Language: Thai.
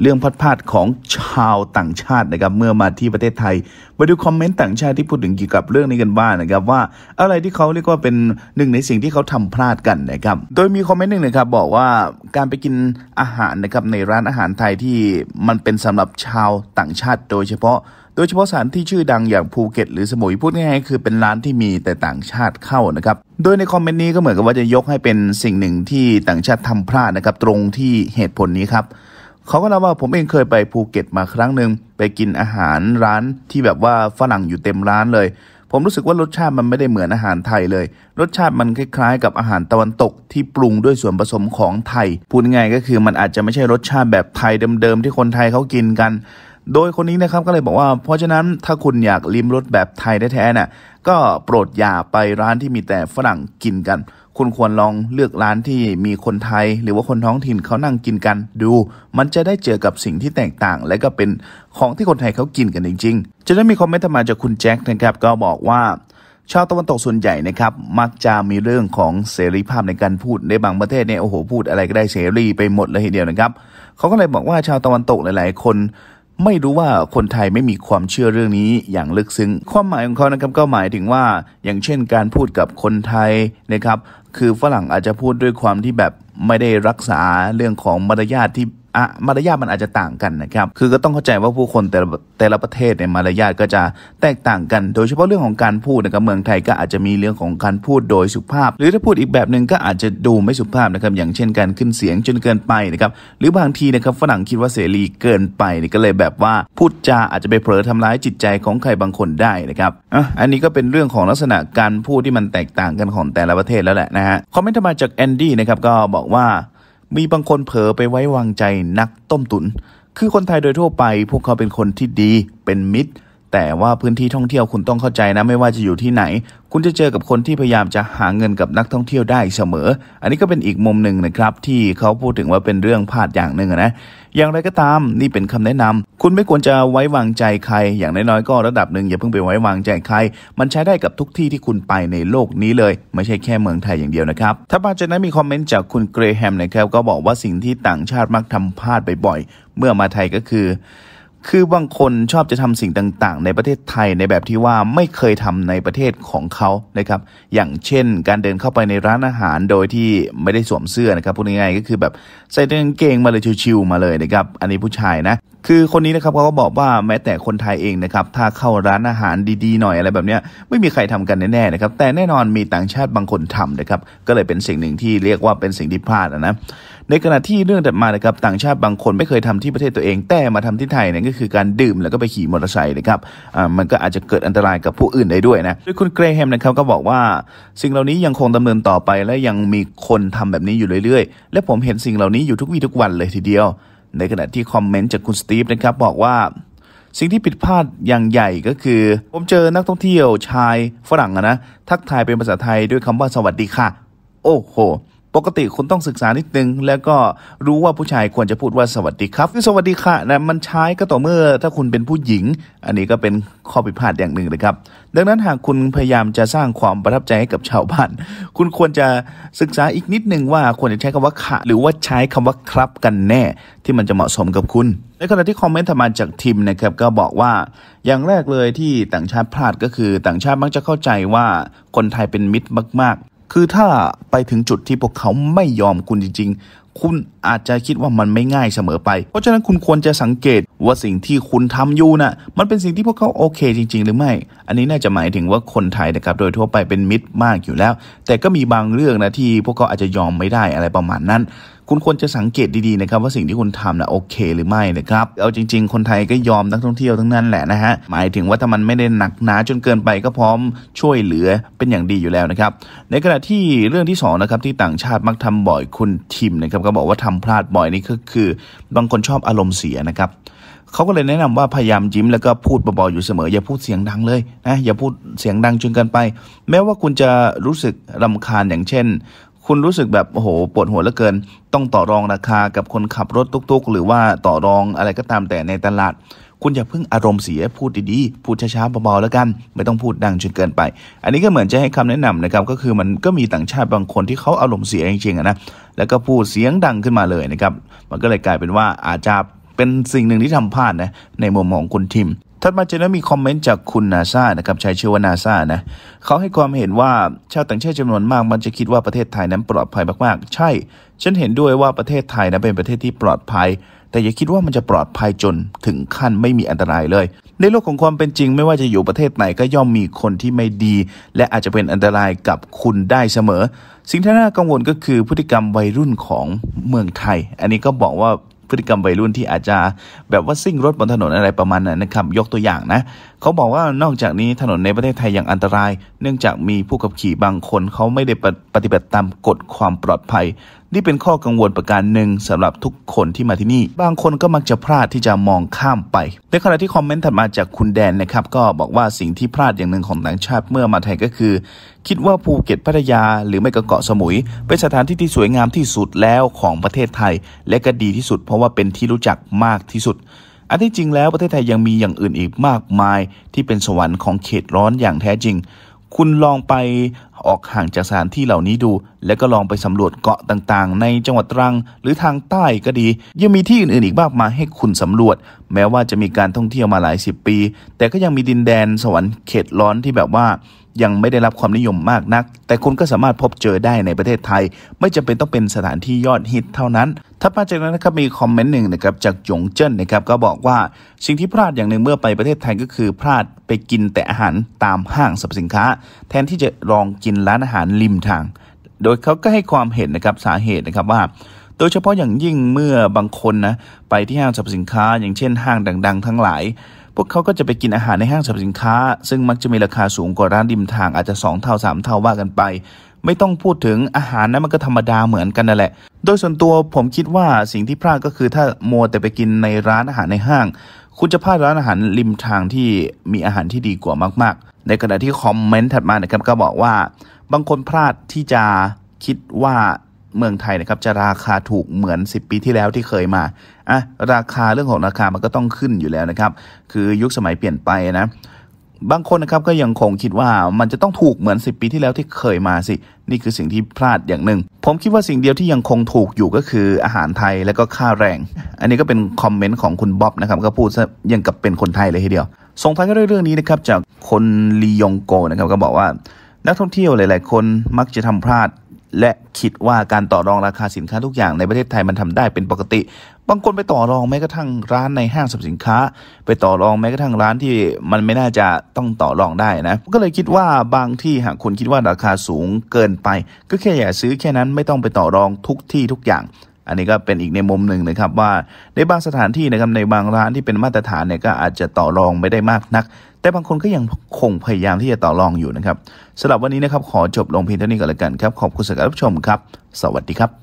เรื่องพัดพาดของชาวต่างชาตินะครับเมื่อมาที่ประเทศไทยมาดูคอมเมนต์ต่างชาติที่พูดถึงเกี่ยวกับเรื่องนี้กันบ้างนะครับว่าอะไรที่เขาเรียกว่าเป็นหนึ่งในสิ่งที่เขาทำพลาดกันนะครับโดยมีคอมเมนต์หนึ่งนะครับบอกว่าการไปกินอาหารนะครับในร้านอาหารไทยที่มันเป็นสำหรับชาวต่างชาติโดยเฉพาะ โดยเฉพาะสถานที่ชื่อดังอย่างภูเก็ต หรือสมุยพูดง่ายๆคือเป็นร้านที่มีแต่ต่างชาติเข้านะครับโดยในคอมเมนต์นี้ก็เหมือนกับว่าจะยกให้เป็นสิ่งหนึ่งที่ต่างชาติทำพลาดนะครับตรงที่เหตุผลนี้ครับเขาก็เล่าว่าผมเองเคยไปภูเก็ตมาครั้งหนึ่งไปกินอาหารร้านที่แบบว่าฝรั่งอยู่เต็มร้านเลย ผมรู้สึกว่ารสชาติมันไม่ได้เหมือนอาหารไทยเลย รสชาติมันคล้ายๆกับอาหารตะวันตกที่ปรุงด้วยส่วนผสมของไทยพูดง่ายก็คือมันอาจจะไม่ใช่รสชาติแบบไทยเดิมๆที่คนไทยเขากินกัน โดยคนนี้นะครับก็เลยบอกว่า เพราะฉะนั้นถ้าคุณอยากลิ้มรสแบบไทยแท้ๆน่ะก็โปรดอย่าไปร้านที่มีแต่ฝรั่งกินกันคุณควรลองเลือกร้านที่มีคนไทย หรือว่าคนท้องถิ่นเขานั่งกินกัน ดู มันจะได้เจอกับสิ่งที่แตกต่าง และก็เป็นของที่คนไทยเขากินกันจริง ๆ จะได้มีคอมเมนต์มาจากคุณแจ็คนะครับก็บอกว่า ชาวตะวันตกส่วนใหญ่นะครับ มักจะมีเรื่องของเสรีภาพในการพูดในบางประเทศเนี่ยโอ้โหพูดอะไรก็ได้เสรีไปหมดเลยทีเดียวนะครับเขาก็เลยบอกว่าชาวตะวันตกหลาย ๆ คน ไม่รู้ว่าคนไทยไม่มีความเชื่อเรื่องนี้อย่างลึกซึ้งความหมายของเขานะครับก็หมายถึงว่าอย่างเช่น การพูดกับคนไทยนะครับคือฝรั่งอาจจะพูดด้วยความที่แบบไม่ได้รักษาเรื่องของมารยาทที่อ่ะมารยาทมันอาจจะต่างกันนะครับคือก็ต้องเข้าใจว่าผู้คนแต่แต่ละประเทศเนี่ยมารยาทก็จะแตกต่างกัน โดยเฉพาะเรื่องของการพูดนะครับเมืองไทยก็อาจจะมีเรื่องของการพูดโดยสุภาพ หรือถ้าพูดอีกแบบหนึ่งก็อาจจะดูไม่สุภาพนะครับอย่างเช่นการขึ้นเสียงจนเกินไปนะครับหรือบางทีนะครับฝรั่งคิดว่าเสรีเกินไปนี่ก็เลยแบบว่าพูดจาอาจจะไปเผลอทำร้ายจิตใจของใครบางคนได้นะครับอ่ะอันนี้ก็เป็นเรื่องของลักษณะการพูดที่มันแตกต่างกันของแต่ละประเทศแล้วแหละนะะฮะคอมเมนต์มาจากแอนดี้นะครับก็บอกว่ามีบางคนเผลอไปไว้วางใจนักต้มตุน คือคนไทยโดยทั่วไปพวกเขาเป็นคนที่ดีเป็นมิตรแต่ว่าพื้นที่ท่องเที่ยวคุณต้องเข้าใจนะ ไม่ว่าจะอยู่ที่ไหน คุณจะเจอกับคนที่พยายามจะหาเงินกับนักท่องเที่ยวได้เสมอ อันนี้ก็เป็นอีกมุมหนึ่งนะครับ ที่เขาพูดถึงว่าเป็นเรื่องพลาดอย่างหนึ่งนะอย่างไรก็ตามนี่เป็นคำแนะนำ คุณไม่ควรจะไว้วางใจใคร อย่างน้อยๆก็ระดับหนึ่งอย่าเพิ่งไปไว้วางใจใคร มันใช้ได้กับทุกที่ที่คุณไปในโลกนี้เลย ไม่ใช่แค่เมืองไทยอย่างเดียวนะครับ ถ้ามาจากนั้นมีคอมเมนต์จากคุณเกรแฮมนะครับก็บอกว่าสิ่งที่ต่างชาติมักทำพลาดบ่อยๆเมื่อมาไทยก็คือคือบางคนชอบจะทำสิ่งต่างๆ ในประเทศไทยในแบบที่ว่าไม่เคยทำในประเทศของเขานะครับ อย่างเช่น การเดินเข้าไปในร้านอาหารโดยที่ไม่ได้สวมเสื้อนะครับพูดง่ายๆก็คือแบบใส่กางเกงมาเลยชิวๆมาเลยนะครับ อันนี้ผู้ชายนะคือคนนี้นะครับเขาก็บอกว่าแม้แต่คนไทยเองนะครับ ถ้าเข้าร้านอาหารดีๆหน่อยอะไรแบบนี้ไม่มีใครทำกันแน่ๆนะครับ แต่แน่นอนมีต่างชาติบางคนทำนะครับ ก็เลยเป็นสิ่งหนึ่งที่เรียกว่าเป็นสิ่งที่พลาดนะในขณะที่เรื่องถัดมานะครับต่างชาติบางคนไม่เคยทำที่ประเทศตัวเอง แต่มาทำที่ไทยเนี่ยก็คือการดื่มแล้วก็ไปขี่มอเตอร์ไซค์นะครับอ่ามันก็อาจจะเกิดอันตรายกับผู้อื่นได้ด้วยนะโดยคุณเกรแฮมนะครับก็บอกว่าสิ่งเหล่านี้ยังคงดำเนินต่อไปและยังมีคนทำแบบนี้อยู่เรื่อยๆ และผมเห็นสิ่งเหล่านี้อยู่ทุกวี่ทุกวันเลยทีเดียว ในขณะที่คอมเมนต์จากคุณสตีฟนะครับบอกว่าสิ่งที่ผิดพลาดอย่างใหญ่ก็คือ ผมเจอนักท่องเที่ยวชายฝรั่งนะทักทายเป็นภาษาไทยด้วยคำว่าสวัสดีค่ะโอ้โหปกติคุณต้องศึกษานิดนึง แล้วก็รู้ว่าผู้ชายควรจะพูดว่าสวัสดีครับสวัสดีค่ะนะมันใช้ก็ต่อเมื่อถ้าคุณเป็นผู้หญิง อันนี้ก็เป็นข้อผิดพลาดอย่างหนึ่งนะครับ ดังนั้นหากคุณพยายามจะสร้างความประทับใจให้กับชาวบ้าน คุณควรจะศึกษาอีกนิดนึงว่าควรจะใช้คำว่าค่ะหรือว่าใช้คำว่าครับกันแน่ที่มันจะเหมาะสมกับคุณในขณะที่คอมเมนต์มาจากทีมนะครับก็บอกว่าอย่างแรกเลยที่ต่างชาติพลาดก็คือ ต่างชาติมักจะเข้าใจว่าคนไทยเป็นมิตรมากคือถ้าไปถึงจุดที่พวกเขาไม่ยอมคุณจริงๆ คุณอาจจะคิดว่ามันไม่ง่ายเสมอไป เพราะฉะนั้นคุณควรจะสังเกตว่าสิ่งที่คุณทำอยู่นะ่ะ มันเป็นสิ่งที่พวกเขาโอเค จริง ๆ หรือไม่ อันนี้น่าจะหมายถึงว่าคนไทยนะครับ โดยทั่วไปเป็นมิตรมากอยู่แล้ว แต่ก็มีบางเรื่องนะที่พวกเขาอาจจะยอมไม่ได้อะไรประมาณนั้น คุณควรจะสังเกตดีๆนะครับ ว่าสิ่งที่คุณทำนะโอเคหรือไม่นะครับ เอาจริงๆคนไทยก็ยอมนักท่องเที่ยวทั้งนั้นแหละนะฮะ หมายถึงว่าถ้ามันไม่ได้หนักหนาจนเกินไปก็พร้อมช่วยเหลือเป็นอย่างดีอยู่แล้วนะครับ ในขณะที่เรื่องที่2นะครับ ที่ต่างชาติมักทำบ่อยคุณทิมนะครับ ก็บอกว่าทำพลาดบ่อยนี่ก็คือบางคนชอบอารมณ์เสียนะครับเขาก็เลยแนะนำว่าพยายามยิ้มแล้วก็พูดเบาๆอยู่เสมออย่าพูดเสียงดังเลยนะอย่าพูดเสียงดังจนเกินไป แม้ว่าคุณจะรู้สึกรำคาญอย่างเช่น คุณรู้สึกแบบโอ้โหปวดหัวเหลือเกิน ต้องต่อรองราคา กับคนขับรถตุกๆ หรือว่าต่อรองอะไรก็ตามแต่ในตลาด คุณอย่าเพิ่งอารมณ์เสียพูดดีๆพูดช้าๆเบาๆแล้วกันไม่ต้องพูดดังจนเกินไป อันนี้ก็เหมือนจะให้คำแนะนำนะครับก็คือมันก็มีต่างชาติบางคนที่เขาอารมณ์เสียจริงๆนะแล้วก็พูดเสียงดังขึ้นมาเลยนะครับมันก็เลยกลายเป็นว่าอาจจะเป็นสิ่งหนึ่งที่ทำพลาดนะในมุมของคุณทิม ถัดมาจะนั้มีคอมเมนต์จากคุณนาซานะครับใช้ชื่อว่านาซานะเขาให้ความเห็นว่าชาวต่างชาติจำนวนมาก มันจะคิดว่าประเทศไทยนั้นปลอดภัยมาก ๆ ใช่ฉันเห็นด้วยว่าประเทศไทยนะเป็นประเทศที่ปลอดภัย แต่อย่าคิดว่ามันจะปลอดภัยจนถึงขั้นไม่มีอันตรายเลย ในโลกของความเป็นจริงไม่ว่าจะอยู่ประเทศไหนก็ย่อมมีคนที่ไม่ดี และอาจจะเป็นอันตรายกับคุณได้เสมอ สิ่งที่น่ากังวลก็คือพฤติกรรมวัยรุ่นของเมืองไทยอันนี้ก็บอกว่าพฤติกรรมวัยรุ่นที่อาจจะแบบว่าซิ่งรถบนถนนอะไรประมาณนั้นนะครับยกตัวอย่างนะ เขาบอกว่านอกจากนี้ถนนในประเทศไทยยังอันตรายเนื่องจากมีผู้ขับขี่บางคนเขาไม่ได้ปฏิบัติตามกฎความปลอดภัย นี่เป็นข้อกังวลประการหนึ่งสำหรับทุกคนที่มาที่นี่ บางคนก็มักจะพลาดที่จะมองข้ามไป ในขณะที่คอมเมนต์ถัดมาจากคุณแดนนะครับก็บอกว่าสิ่งที่พลาดอย่างหนึ่งของต่างชาติเมื่อมาไทยก็คือ คิดว่าภูเก็ตพัทยาหรือไม่ก็เกาะสมุยเป็นสถานที่ที่สวยงามที่สุดแล้วของประเทศไทย และก็ดีที่สุดเพราะว่าเป็นที่รู้จักมากที่สุด อันที่จริงแล้วประเทศไทยยังมีอย่างอื่นอีกมากมายที่เป็นสวรรค์ของเขตร้อนอย่างแท้จริงคุณลองไปออกห่างจากสถานที่เหล่านี้ดู และก็ลองไปสำรวจเกาะต่างๆ ในจังหวัดตรังหรือทางใต้ก็ดี ยังมีที่อื่นๆ อีกมากมายให้คุณสำรวจ แม้ว่าจะมีการท่องเที่ยวมาหลายสิบปี แต่ก็ยังมีดินแดนสวรรค์เขตร้อนที่แบบว่ายังไม่ได้รับความนิยมมากนัก แต่คุณก็สามารถพบเจอได้ในประเทศไทย ไม่จำเป็นต้องเป็นสถานที่ยอดฮิตเท่านั้น ถ้ามาจากนั้นนะครับมีคอมเมนต์หนึ่งนะครับจากหยงเจิ้นนะครับก็บอกว่าสิ่งที่พลาดอย่างหนึ่งเมื่อไปประเทศไทยก็คือพลาดไปกินแต่อาหารตามห้างสรรพสินค้า แทนที่จะลองกินร้านอาหารริมทาง โดยเขาก็ให้ความเห็นนะครับสาเหตุนะครับว่า โดยเฉพาะอย่างยิ่งเมื่อบางคนนะไปที่ห้างสรรพสินค้า อย่างเช่น ห้างดัง ๆทั้งหลายวกเขาก็จะไปกินอาหารในห้างสรรพสินค้า ซึ่งมักจะมีราคาสูงกว่าร้านริมทางอาจจะ2เท่า3เท่าว่ากันไป ไม่ต้องพูดถึงอาหารนะมันก็ธรรมดาเหมือนกันนั่นแหละ โดยส่วนตัวผมคิดว่าสิ่งที่พลาดก็คือ ถ้ามัวแต่ไปกินในร้านอาหารในห้าง คุณจะพลาดร้านอาหารริมทางที่มีอาหารที่ดีกว่ามากๆ ในขณะที่คอมเมนต์ถัดมานะครับก็บอกว่า บางคนพลาดที่จะคิดว่าเมืองไทยนะครับจะราคาถูกเหมือน 10 ปีที่แล้วที่เคยมา อ่ะราคาเรื่องของราคามันก็ต้องขึ้นอยู่แล้วนะครับ คือยุคสมัยเปลี่ยนไปนะ บางคนนะครับก็ยังคงคิดว่ามันจะต้องถูกเหมือน 10 ปีที่แล้วที่เคยมาสิ นี่คือสิ่งที่พลาดอย่างหนึ่ง ผมคิดว่าสิ่งเดียวที่ยังคงถูกอยู่ก็คืออาหารไทยและก็ค่าแรง อันนี้ก็เป็นคอมเมนต์ของคุณบ๊อบนะครับก็พูดยังกับเป็นคนไทยเลยทีเดียวส่งท้ายก็ด้วยเรื่องนี้นะครับจากคนลียงโกนะครับก็บอกว่านักท่องเที่ยวหลายๆ คนมักจะทำพลาดและคิดว่าการต่อรองราคาสินค้าทุกอย่างในประเทศไทยมันทำได้เป็นปกติ บางคนไปต่อรองแม้กระทั่งร้านในห้างสรรพสินค้า ไปต่อรองแม้กระทั่งร้านที่มันไม่น่าจะต้องต่อรองได้นะ ก็เลยคิดว่าบางที่หากคุณคิดว่าราคาสูงเกินไป ก็แค่อย่าซื้อแค่นั้นไม่ต้องไปต่อรองทุกที่ทุกอย่างอันนี้ก็เป็นอีกในมุมหนึ่งนะครับว่าในบางสถานที่นะครับในบางร้านที่เป็นมาตรฐานเนี่ยก็อาจจะต่อรองไม่ได้มากนัก แต่บางคนก็ยังคงพยายามที่จะต่อรองอยู่นะครับสำหรับวันนี้นะครับขอจบลงเพียงเท่านี้ก่อนละกันครับ ขอบคุณสำหรับรับชมครับ สวัสดีครับ